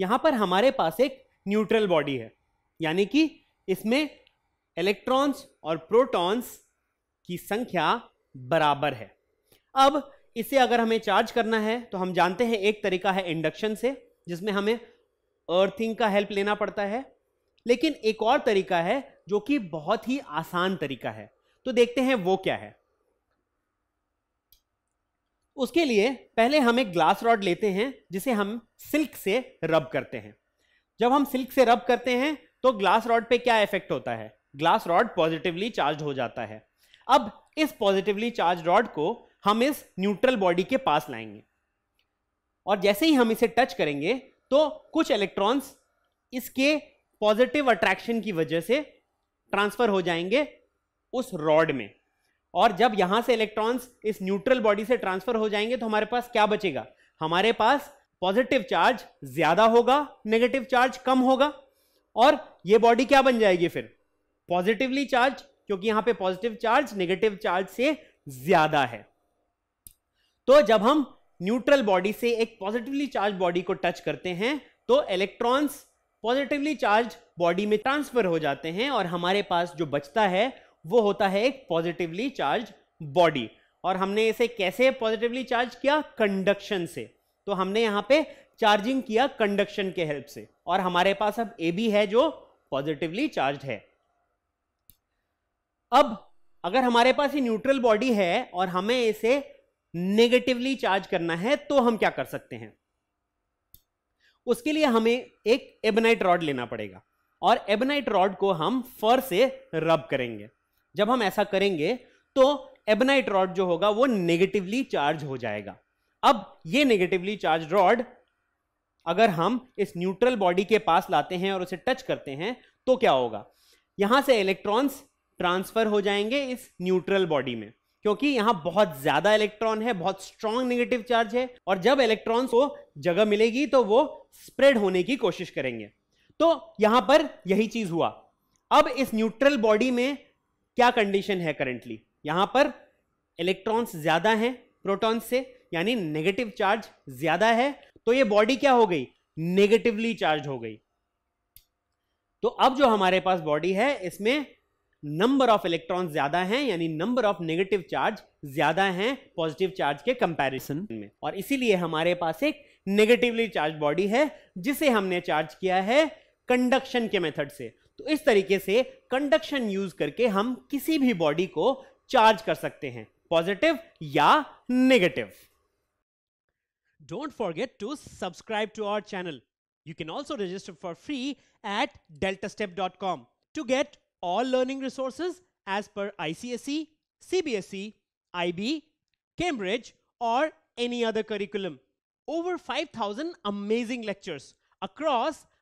यहां पर हमारे पास एक न्यूट्रल बॉडी है यानी कि इसमें इलेक्ट्रॉन्स और प्रोटॉन्स की संख्या बराबर है अब इसे अगर हमें चार्ज करना है तो हम जानते हैं एक तरीका है इंडक्शन से जिसमें हमें अर्थिंग का हेल्प लेना पड़ता है लेकिन एक और तरीका है जो कि बहुत ही आसान तरीका है तो देखते हैं वो क्या है उसके लिए पहले हम एक ग्लास रॉड लेते हैं जिसे हम सिल्क से रब करते हैं जब हम सिल्क से रब करते हैं तो ग्लास रॉड पे क्या इफेक्ट होता है ग्लास रॉड पॉजिटिवली चार्ज हो जाता है अब इस पॉजिटिवली चार्ज रॉड को हम इस न्यूट्रल बॉडी के पास लाएंगे और जैसे ही हम इसे टच करेंगे तो कुछ इलेक्ट्रॉन्स इसके पॉजिटिव अट्रैक्शन की वजह से ट्रांसफर हो जाएंगे उस रॉड में और जब यहां से इलेक्ट्रॉन्स इस न्यूट्रल बॉडी से ट्रांसफर हो जाएंगे तो हमारे पास क्या बचेगा हमारे पास पॉजिटिव चार्ज ज्यादा होगा नेगेटिव चार्ज कम होगा और ये बॉडी क्या बन जाएगी फिर पॉजिटिवली चार्ज क्योंकि यहां पे पॉजिटिव चार्ज नेगेटिव चार्ज से ज्यादा है तो जब हम न्यूट्रल बॉडी से एक पॉजिटिवली चार्ज बॉडी को टच करते हैं तो इलेक्ट्रॉन्स पॉजिटिवली चार्ज बॉडी में ट्रांसफर हो जाते हैं और हमारे पास जो बचता है वो होता है एक पॉजिटिवली चार्ज बॉडी और हमने इसे कैसे पॉजिटिवली चार्ज किया कंडक्शन से तो हमने यहां पे चार्जिंग किया कंडक्शन के हेल्प से और हमारे पास अब ए बी है जो पॉजिटिवली चार्ज है अब अगर हमारे पास ये न्यूट्रल बॉडी है और हमें इसे नेगेटिवली चार्ज करना है तो हम क्या कर सकते हैं उसके लिए हमें एक एबनाइट रॉड लेना पड़ेगा और एबनाइट रॉड को हम फर से रब करेंगे जब हम ऐसा करेंगे तो एबनाइट रॉड जो होगा वो नेगेटिवली चार्ज हो जाएगा अब ये नेगेटिवली चार्ज रॉड अगर हम इस न्यूट्रल बॉडी के पास लाते हैं और उसे टच करते हैं तो क्या होगा यहां से इलेक्ट्रॉन्स ट्रांसफर हो जाएंगे इस न्यूट्रल बॉडी में क्योंकि यहां बहुत ज्यादा इलेक्ट्रॉन है बहुत स्ट्रॉन्ग नेगेटिव चार्ज है और जब इलेक्ट्रॉन्स को जगह मिलेगी तो वो स्प्रेड होने की कोशिश करेंगे तो यहां पर यही चीज हुआ अब इस न्यूट्रल बॉडी में क्या कंडीशन है करेंटली यहां पर इलेक्ट्रॉन्स ज्यादा हैं प्रोटॉन्स से यानी नेगेटिव चार्ज ज्यादा है तो ये बॉडी क्या हो गई नेगेटिवली चार्ज हो गई तो अब जो हमारे पास बॉडी है इसमें नंबर ऑफ इलेक्ट्रॉन्स ज्यादा हैं यानी नंबर ऑफ नेगेटिव चार्ज ज्यादा हैं पॉजिटिव चार्ज के कंपैरिजन में और इसीलिए हमारे पास एक नेगेटिवली चार्ज बॉडी है जिसे हमने चार्ज किया है कंडक्शन के मेथड से तो इस तरीके से कंडक्शन यूज करके हम किसी भी बॉडी को चार्ज कर सकते हैं पॉजिटिव या negative don't forget to subscribe to our channel you can also register for free at Delta step dot com to get all learning resources as per ICSE CBSE IB Cambridge और any other curriculum over five thousand amazing lectures across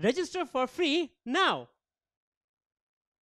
Register for free now.